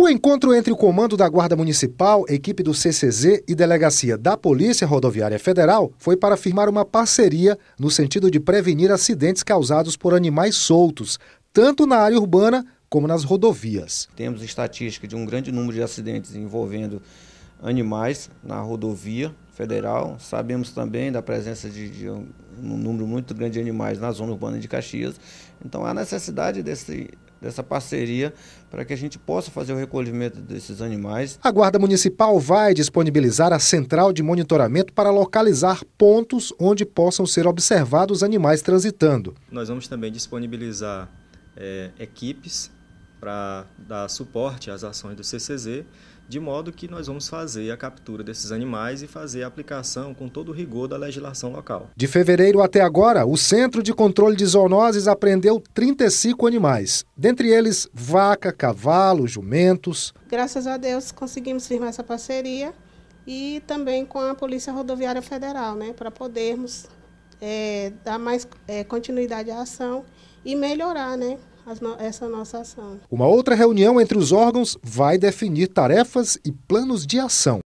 O encontro entre o comando da Guarda Municipal, equipe do CCZ e delegacia da Polícia Rodoviária Federal foi para firmar uma parceria no sentido de prevenir acidentes causados por animais soltos, tanto na área urbana como nas rodovias. Temos estatística de um grande número de acidentes envolvendo animais na rodovia federal. Sabemos também da presença de, de um número muito grande de animais na zona urbana de Caxias. Então há necessidade desse dessa parceria para que a gente possa fazer o recolhimento desses animais. A Guarda Municipal vai disponibilizar a central de monitoramento para localizar pontos onde possam ser observados animais transitando. Nós vamos também disponibilizar é, equipes para dar suporte às ações do CCZ, de modo que nós vamos fazer a captura desses animais e fazer a aplicação com todo o rigor da legislação local. De fevereiro até agora, o Centro de Controle de Zoonoses apreendeu 35 animais, dentre eles vaca, cavalo, jumentos. Graças a Deus conseguimos firmar essa parceria e também com a Polícia Rodoviária Federal, né, para podermos é, dar mais é, continuidade à ação e melhorar, né, no essa nossa ação. Uma outra reunião entre os órgãos vai definir tarefas e planos de ação.